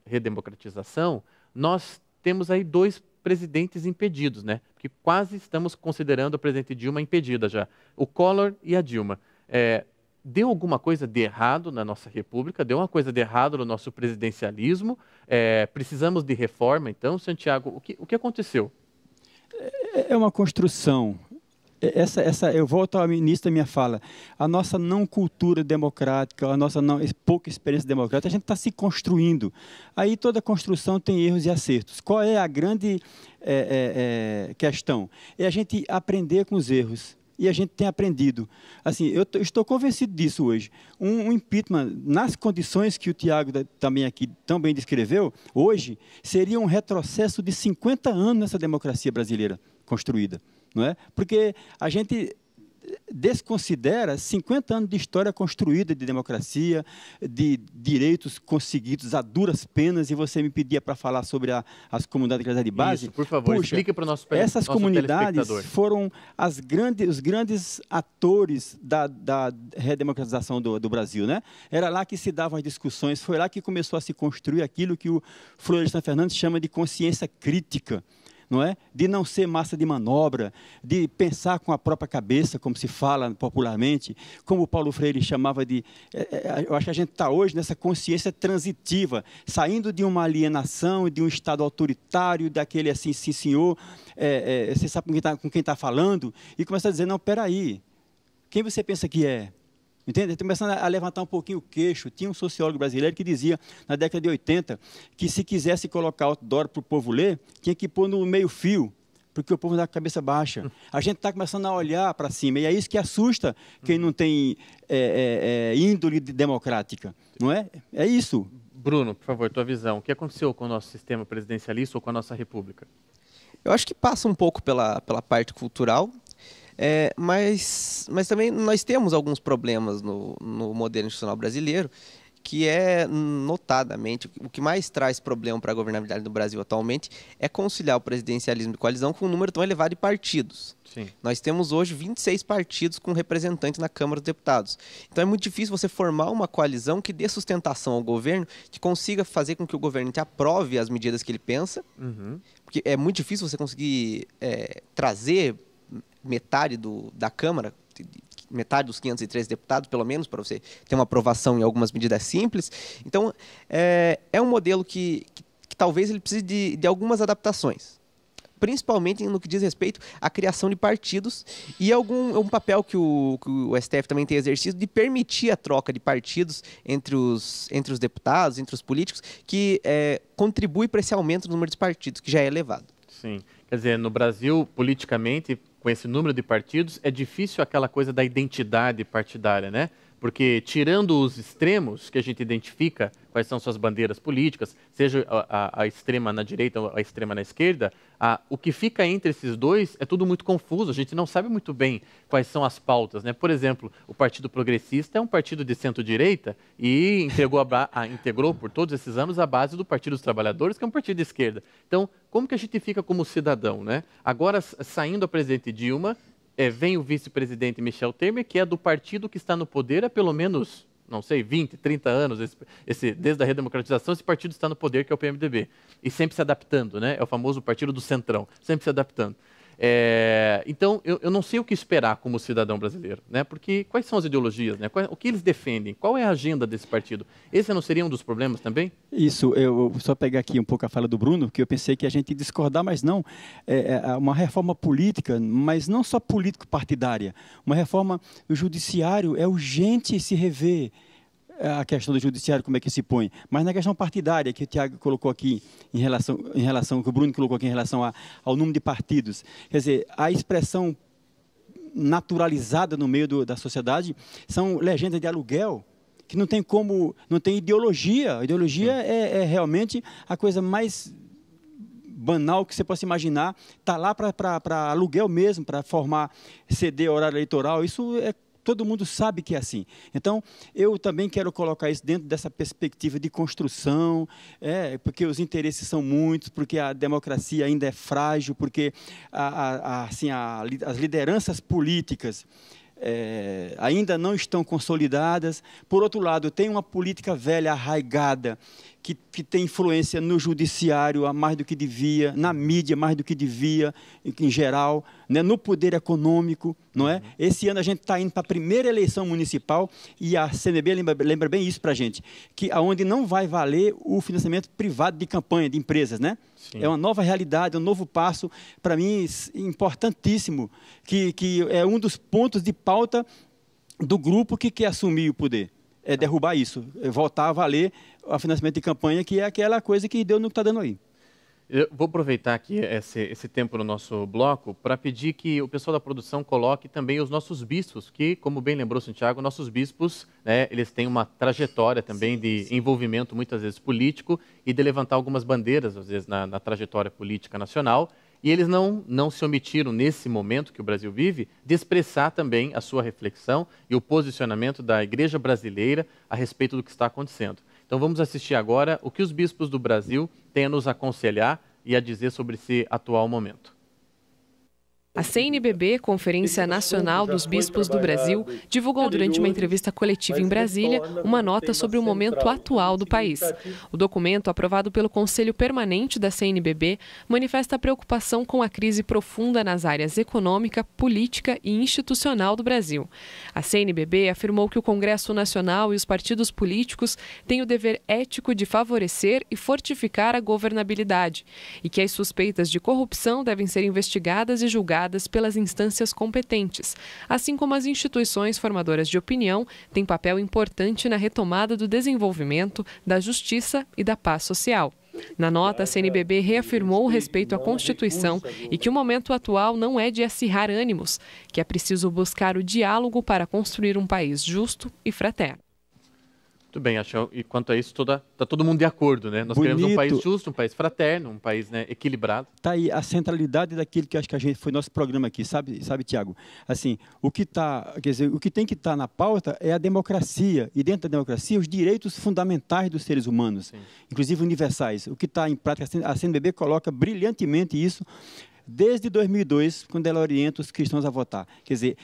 redemocratização, nós temos aí dois presidentes impedidos, né? Porque quase estamos considerando o presidente Dilma impedida já. O Collor e a Dilma. É, deu alguma coisa de errado na nossa república, deu uma coisa de errado no nosso presidencialismo. É, precisamos de reforma, então, Santiago. O que, o que aconteceu? É, é uma construção é, essa, essa, eu volto ao início da minha fala. A nossa não cultura democrática, a nossa não, pouca experiência democrática, a gente está se construindo. Aí toda construção tem erros e acertos. Qual é a grande é, é, é, questão? É a gente aprender com os erros. E a gente tem aprendido. Assim, eu estou convencido disso hoje. Um, um impeachment, nas condições que o Tiago também aqui também descreveu, hoje, seria um retrocesso de 50 anos nessa democracia brasileira construída não é? Porque a gente desconsidera 50 anos de história construída de democracia, de direitos conseguidos a duras penas, e você me pedia para falar sobre a, as comunidades de, de base. Isso, por favor, Puxa, explique para o nosso Essas comunidades foram as grandes, os grandes atores da, da redemocratização do, do, Brasil. Né? Era lá que se davam as discussões, foi lá que começou a se construir aquilo que o Florestan Fernandes chama de consciência crítica não é? De não ser massa de manobra, de pensar com a própria cabeça, como se fala popularmente, como o Paulo Freire chamava de. É, é, é, eu acho que a gente está hoje nessa consciência transitiva, saindo de uma alienação, de um estado autoritário, daquele assim, sim senhor, é, é, você sabe com quem está tá falando, e começa a dizer: não, aí, quem você pensa que é? Entende? Tá começando a levantar um pouquinho o queixo. Tinha um sociólogo brasileiro que dizia, na década de 80, que se quisesse colocar outdoor para o povo ler, tinha que pôr no meio-fio, porque o povo está com a cabeça baixa. A gente está começando a olhar para cima, e é isso que assusta quem não tem é, é, é, índole democrática. Não é? É isso. Bruno, por favor, tua visão. O que aconteceu com o nosso sistema presidencialista ou com a nossa república? Eu acho que passa um pouco pela, pela parte cultural, é, mas, mas também nós temos alguns problemas no, no modelo institucional brasileiro, que é notadamente o que mais traz problema para a governabilidade do Brasil atualmente é conciliar o presidencialismo de coalizão com um número tão elevado de partidos. Sim. Nós temos hoje 26 partidos com representantes na Câmara dos Deputados. Então é muito difícil você formar uma coalizão que dê sustentação ao governo, que consiga fazer com que o governo te aprove as medidas que ele pensa, uhum. porque é muito difícil você conseguir é, trazer metade do, da Câmara, metade dos 503 deputados, pelo menos, para você ter uma aprovação em algumas medidas simples. Então, é, é um modelo que, que, que talvez ele precise de, de algumas adaptações principalmente no que diz respeito à criação de partidos e algum um papel que o, que o, STF também tem exercido de permitir a troca de partidos entre os, entre os deputados, entre os políticos, que é, contribui para esse aumento do número de partidos, que já é elevado. Sim. Quer dizer, no Brasil, politicamente, com esse número de partidos, é difícil aquela coisa da identidade partidária, né? Porque, tirando os extremos que a gente identifica, quais são suas bandeiras políticas, seja a, a, a extrema na direita ou a extrema na esquerda, a, o que fica entre esses dois é tudo muito confuso. A gente não sabe muito bem quais são as pautas. Né? Por exemplo, o Partido Progressista é um partido de centro-direita e integrou, integrou por todos esses anos a base do Partido dos Trabalhadores, que é um partido de esquerda. Então, como que a gente fica como cidadão? Né? Agora, saindo a presidente Dilma, é, vem o vice-presidente Michel Temer, que é do partido que está no poder há pelo menos, não sei, 20, 30 anos, esse, esse, desde a redemocratização, esse partido está no poder, que é o PMDB. E sempre se adaptando, né? É o famoso partido do centrão, sempre se adaptando. É, então, eu, eu, não sei o que esperar como cidadão brasileiro, né? Porque quais são as ideologias, né? o que eles defendem? Qual é a agenda desse partido? Esse não seria um dos problemas também? Isso, eu só pegar aqui um pouco a fala do Bruno, porque eu pensei que a gente ia discordar, mas não. É, é, é uma reforma política, mas não só político-partidária. Uma reforma do judiciário é urgente se rever a questão do judiciário, como é que se põe, mas na questão partidária que o Tiago colocou aqui em relação, em relação que o Bruno colocou aqui em relação a, ao número de partidos, quer dizer, a expressão naturalizada no meio do, da sociedade são legendas de aluguel que não tem como, não tem ideologia. A ideologia é, é realmente a coisa mais banal que você possa imaginar, está lá para aluguel mesmo, para formar CD, horário eleitoral. Isso é Todo mundo sabe que é assim. Então, eu também quero colocar isso dentro dessa perspectiva de construção, é, porque os interesses são muitos, porque a democracia ainda é frágil, porque a, a, a, assim, as lideranças políticas é, ainda não estão consolidadas. Por outro lado, tem uma política velha arraigada que, que tem influência no judiciário a mais do que devia, na mídia mais do que devia, em, em geral, né? no poder econômico, não é? Uhum. Esse ano a gente está indo para a primeira eleição municipal e a CNB lembra, lembra bem isso para a gente, que aonde não vai valer o financiamento privado de campanha de empresas, né? Sim. É uma nova realidade, um novo passo, para mim, importantíssimo, que, que é um dos pontos de pauta do grupo que quer assumir o poder. É derrubar isso, é voltar a valer o financiamento de campanha, que é aquela coisa que deu no que está dando aí. Eu vou aproveitar aqui esse, esse tempo no nosso bloco para pedir que o pessoal da produção coloque também os nossos bispos, que, como bem lembrou Santiago, nossos bispos, né, eles têm uma trajetória também sim, de sim. envolvimento, muitas vezes, político e de levantar algumas bandeiras, às vezes, na, na trajetória política nacional. E eles não, não se omitiram, nesse momento que o Brasil vive, de expressar também a sua reflexão e o posicionamento da igreja brasileira a respeito do que está acontecendo. Então vamos assistir agora o que os bispos do Brasil têm a nos aconselhar e a dizer sobre esse atual momento. A CNBB, Conferência Nacional dos Bispos do Brasil, divulgou durante uma entrevista coletiva em Brasília uma nota sobre o momento atual do país. O documento, aprovado pelo Conselho Permanente da CNBB, manifesta preocupação com a crise profunda nas áreas econômica, política e institucional do Brasil. A CNBB afirmou que o Congresso Nacional e os partidos políticos têm o dever ético de favorecer e fortificar a governabilidade e que as suspeitas de corrupção devem ser investigadas e julgadas divulgadas pelas instâncias competentes, assim como as instituições formadoras de opinião têm papel importante na retomada do desenvolvimento, da justiça e da paz social. Na nota, a CNBB reafirmou o respeito à Constituição e que o momento atual não é de acirrar ânimos, que é preciso buscar o diálogo para construir um país justo e fraterno. Muito bem, acho, é e quanto a isso, toda, tá todo mundo de acordo, né? Nós Bonito. queremos um país justo, um país fraterno, um país né, equilibrado. Tá aí a centralidade daquilo que acho que a gente foi nosso programa aqui, sabe, sabe, Tiago? Assim, o que tá, quer dizer, o que tem que estar tá na pauta é a democracia e dentro da democracia os direitos fundamentais dos seres humanos, Sim. inclusive universais. O que está em prática a CNBB coloca brilhantemente isso desde 2002, quando ela orienta os cristãos a votar. Quer dizer,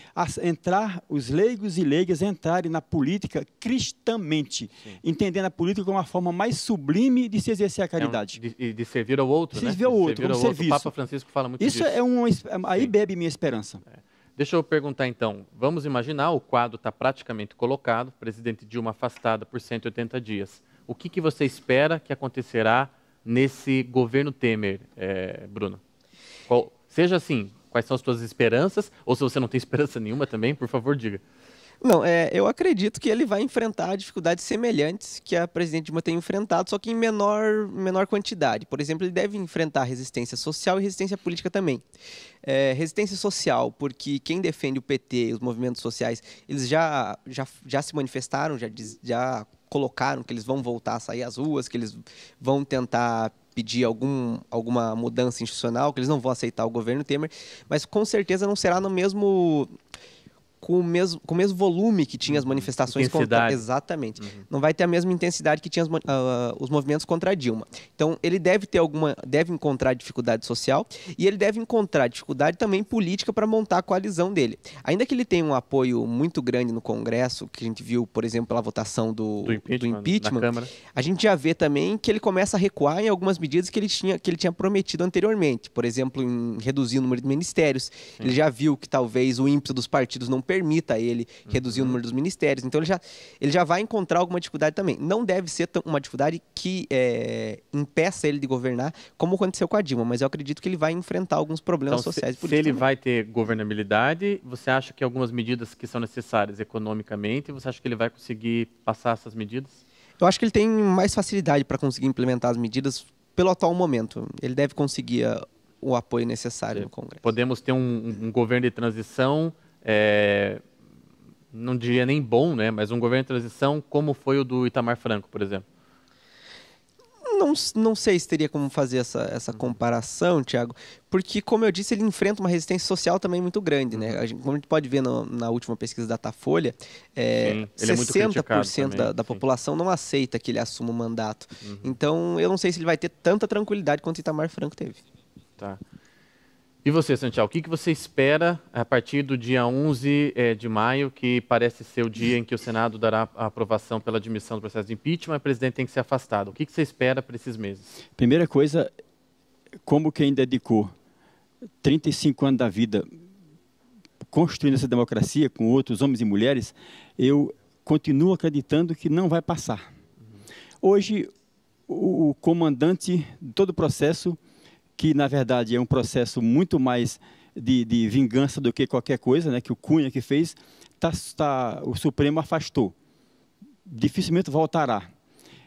entrar, os leigos e leigas entrarem na política cristamente, Sim. entendendo a política como uma forma mais sublime de se exercer a caridade. É um, de, de, servir ao outro, servir né? Servir ao outro, servir como ao Outro. O Papa Francisco fala muito Isso disso. é um, aí Sim. bebe minha esperança. É. Deixa eu perguntar então. Vamos imaginar o quadro está praticamente colocado, presidente Dilma afastada por 180 dias. O que, que você espera que acontecerá nesse governo Temer, é, Bruno? Qual, seja assim, quais são as suas esperanças, ou se você não tem <laughs> esperança nenhuma também, por favor, diga. Não, é, eu acredito que ele vai enfrentar dificuldades semelhantes que a presidente Dilma tem enfrentado, só que em menor, menor quantidade. Por exemplo, ele deve enfrentar resistência social e resistência política também. É, resistência social, porque quem defende o PT, os movimentos sociais, eles já, já, já se manifestaram, já, já colocaram que eles vão voltar a sair às ruas, que eles vão tentar pedir algum, alguma mudança institucional, que eles não vão aceitar o governo Temer, mas com certeza não será no mesmo com o mesmo, com o mesmo volume que tinha as uhum. manifestações contra. Exatamente. Uhum. Não vai ter a mesma intensidade que tinha as, uh, os movimentos contra Dilma. Então, ele deve ter alguma. deve encontrar dificuldade social e ele deve encontrar dificuldade também política para montar a coalizão dele. Ainda que ele tenha um apoio muito grande no Congresso, que a gente viu, por exemplo, pela votação do, do impeachment, do impeachment a gente já vê também que ele começa a recuar em algumas medidas que ele tinha, que ele tinha prometido anteriormente. Por exemplo, em reduzir o número de ministérios. Sim. Ele já viu que talvez o ímpeto dos partidos não permita ele uhum. reduzir o uhum. número dos ministérios. Então ele já, ele já vai encontrar alguma dificuldade também. Não deve ser uma dificuldade que é, impeça ele de governar, como aconteceu com a Dilma, mas eu acredito que ele vai enfrentar alguns problemas então, sociais. Se, se ele também. vai ter governabilidade, você acha que algumas medidas que são necessárias economicamente, você acha que ele vai conseguir passar essas medidas? Eu acho que ele tem mais facilidade para conseguir implementar as medidas pelo atual momento. Ele deve conseguir ah, o apoio necessário no Congresso. Podemos ter um, um governo de transição é, não diria nem bom, né, mas um governo de transição como foi o do Itamar Franco, por exemplo? Não, não sei se teria como fazer essa, essa uhum. comparação, Tiago, porque, como eu disse, ele enfrenta uma resistência social também muito grande. Né? Uhum. A gente, como a gente pode ver no, na última pesquisa da Datafolha, é, Sim, 60% é da, da população Sim. não aceita que ele assuma o mandato. Uhum. Então, eu não sei se ele vai ter tanta tranquilidade quanto Itamar Franco teve. Tá. E você, Santiago, o que, que você espera a partir do dia 11 é, eh, de maio, que parece ser o dia em que o Senado dará a aprovação pela admissão do processo de impeachment e o presidente tem que ser afastado? O que, que você espera para esses meses? Primeira coisa, como quem dedicou 35 anos da vida construindo essa democracia com outros homens e mulheres, eu continuo acreditando que não vai passar. Hoje, o comandante de todo o processo que na verdade é um processo muito mais de, de vingança do que qualquer coisa, né, que o Cunha que fez, tá, tá, o Supremo afastou. Dificilmente voltará.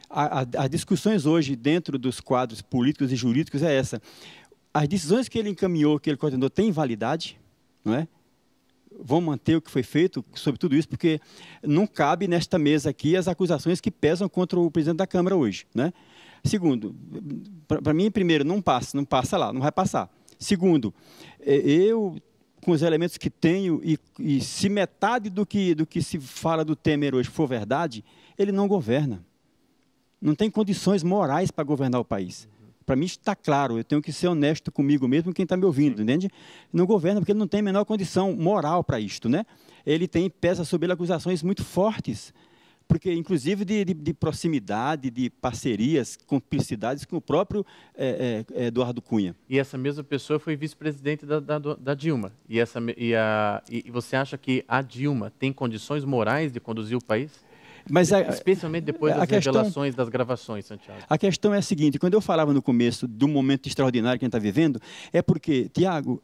A, a, as discussões hoje dentro dos quadros políticos e jurídicos é essa. As decisões que ele encaminhou, que ele coordenou, têm validade? Não é? Vão manter o que foi feito sobre tudo isso, porque não cabe nesta mesa aqui as acusações que pesam contra o presidente da Câmara hoje. Né? Segundo, para mim, primeiro, não passa, não passa lá, não vai passar. Segundo, é, eu com os elementos que tenho e, e, se metade do que, do que se fala do Temer hoje for verdade, ele não governa. Não tem condições morais para governar o país. Para mim está claro, eu tenho que ser honesto comigo mesmo, quem está me ouvindo, entende? Não governa porque ele não tem a menor condição moral para isto, né? Ele tem, pesa sobre ele acusações muito fortes porque inclusive de, de, de proximidade, de parcerias, cumplicidades com o próprio é, é, é, Eduardo Cunha. E essa mesma pessoa foi vice-presidente da, da, da, Dilma. E, essa, e, a, e você acha que a Dilma tem condições morais de conduzir o país? Mas a, Especialmente depois das questão, revelações das gravações, Santiago. A questão é a seguinte: quando eu falava no começo do momento extraordinário que a gente está vivendo, é porque, Tiago,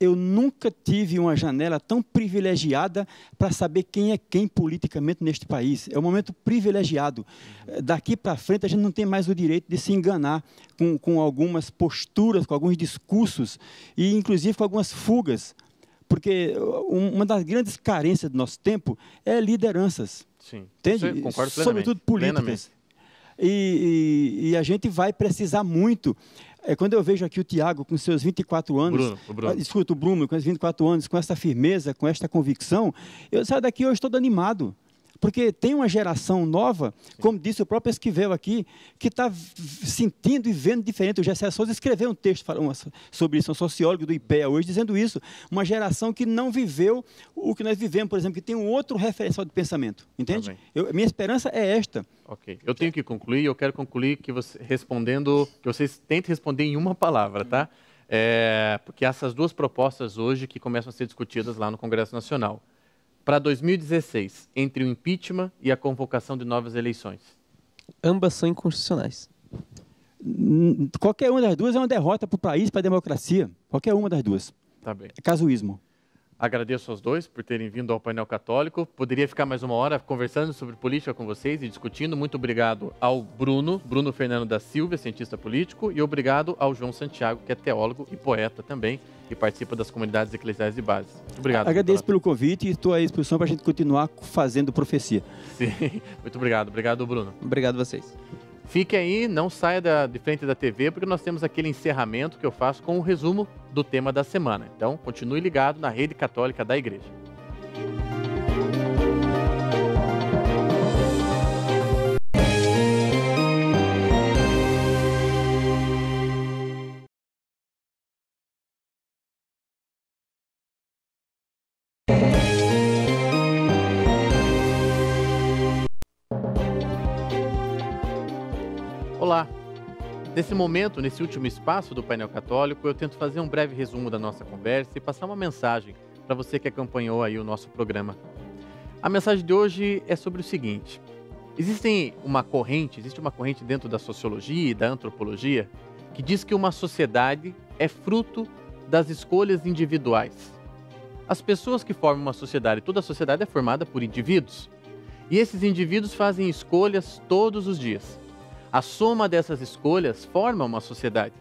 eu nunca tive uma janela tão privilegiada para saber quem é quem politicamente neste país. É um momento privilegiado. Eh, daqui para frente, a gente não tem mais o direito de se enganar com, com algumas posturas, com alguns discursos e, inclusive, com algumas fugas. Porque eh, uma das grandes carências do nosso tempo é lideranças. Sim. Entende? Sim, concordo plenamente. Sobretudo políticas. Plenamente. E, e, e, a gente vai precisar muito é, quando eu vejo aqui o Tiago com seus 24 anos, Bruno, o Bruno. Ah, escuta o Bruno com seus 24 anos, com essa firmeza, com esta convicção, eu saio daqui hoje todo animado. Porque tem uma geração nova, como disse o próprio Esquivel aqui, que está sentindo e vendo diferente. O Gessé Souza escreveu um texto sobre isso, um sociólogo do IPEA hoje, dizendo isso. Uma geração que não viveu o que nós vivemos, por exemplo, que tem um outro referencial de pensamento. Entende? Eu, minha esperança é esta. Ok. Eu tenho que concluir, eu quero concluir que você, respondendo, que vocês tentem responder em uma palavra, tá? É, porque essas duas propostas hoje que começam a ser discutidas lá no Congresso Nacional para 2016, entre o impeachment e a convocação de novas eleições? Ambas são inconstitucionais. Qualquer uma das duas é uma derrota para o país, para a democracia. Qualquer uma das duas. Tá bem. É casuísmo. Agradeço aos dois por terem vindo ao painel católico. Poderia ficar mais uma hora conversando sobre política com vocês e discutindo. Muito obrigado ao Bruno, Bruno Fernando da Silva, cientista político, e obrigado ao João Santiago, que é teólogo e poeta também e participa das comunidades eclesiais de base. Muito obrigado. Agradeço pelo convite e estou à disposição para a gente continuar fazendo profecia. Sim, <laughs> muito obrigado. Obrigado, Bruno. Obrigado a vocês. Fique aí, não saia da, de frente da TV, porque nós temos aquele encerramento que eu faço com o um resumo do tema da semana. Então, continue ligado na rede católica da igreja. Nesse momento, nesse último espaço do painel católico, eu tento fazer um breve resumo da nossa conversa e passar uma mensagem para você que acompanhou aí o nosso programa. A mensagem de hoje é sobre o seguinte: existem uma corrente, existe uma corrente dentro da sociologia e da antropologia que diz que uma sociedade é fruto das escolhas individuais. As pessoas que formam uma sociedade, toda a sociedade é formada por indivíduos. E esses indivíduos fazem escolhas todos os dias. A soma dessas escolhas forma uma sociedade.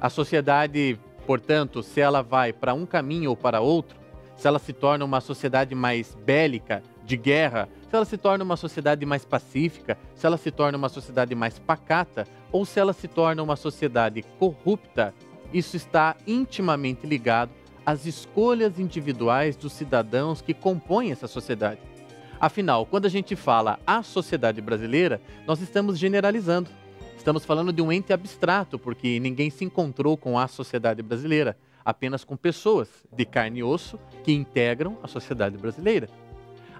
A sociedade, portanto, se ela vai para um caminho ou para outro, se ela se torna uma sociedade mais bélica, de guerra, se ela se torna uma sociedade mais pacífica, se ela se torna uma sociedade mais pacata ou se ela se torna uma sociedade corrupta, isso está intimamente ligado às escolhas individuais dos cidadãos que compõem essa sociedade. Afinal, quando a gente fala a sociedade brasileira, nós estamos generalizando. Estamos falando de um ente abstrato, porque ninguém se encontrou com a sociedade brasileira, apenas com pessoas de carne e osso que integram a sociedade brasileira.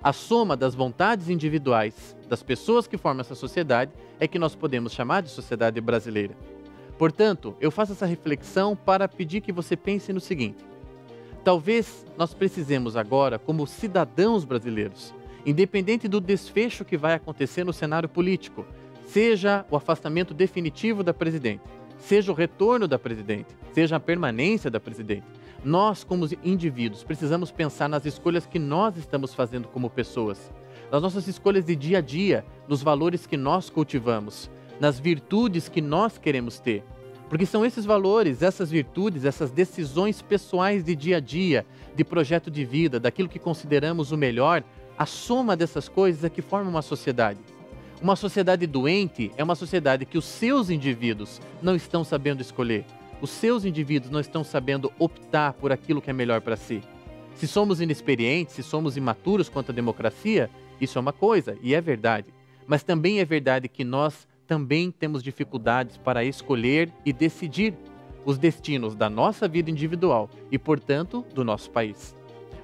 A soma das vontades individuais das pessoas que formam essa sociedade é que nós podemos chamar de sociedade brasileira. Portanto, eu faço essa reflexão para pedir que você pense no seguinte: talvez nós precisemos agora, como cidadãos brasileiros, independente do desfecho que vai acontecer no cenário político, seja o afastamento definitivo da presidente, seja o retorno da presidente, seja a permanência da presidente. Nós, como indivíduos, precisamos pensar nas escolhas que nós estamos fazendo como pessoas, nas nossas escolhas de dia a dia, nos valores que nós cultivamos, nas virtudes que nós queremos ter. Porque são esses valores, essas virtudes, essas decisões pessoais de dia a dia, de projeto de vida, daquilo que consideramos o melhor a soma dessas coisas é que forma uma sociedade. Uma sociedade doente é uma sociedade que os seus indivíduos não estão sabendo escolher. Os seus indivíduos não estão sabendo optar por aquilo que é melhor para si. Se somos inexperientes, se somos imaturos quanto à democracia, isso é uma coisa e é verdade. Mas também é verdade que nós também temos dificuldades para escolher e decidir os destinos da nossa vida individual e, portanto, do nosso país.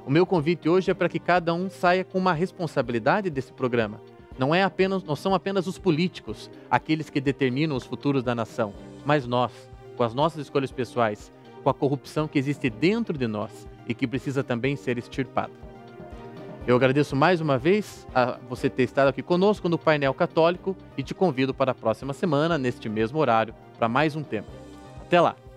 O meu convite hoje é para que cada um saia com uma responsabilidade desse programa. Não, é apenas, não são apenas os políticos, aqueles que determinam os futuros da nação, mas nós, com as nossas escolhas pessoais, com a corrupção que existe dentro de nós e que precisa também ser extirpada. Eu agradeço mais uma vez a você ter estado aqui conosco no painel católico e te convido para a próxima semana, neste mesmo horário, para mais um tema. Até lá!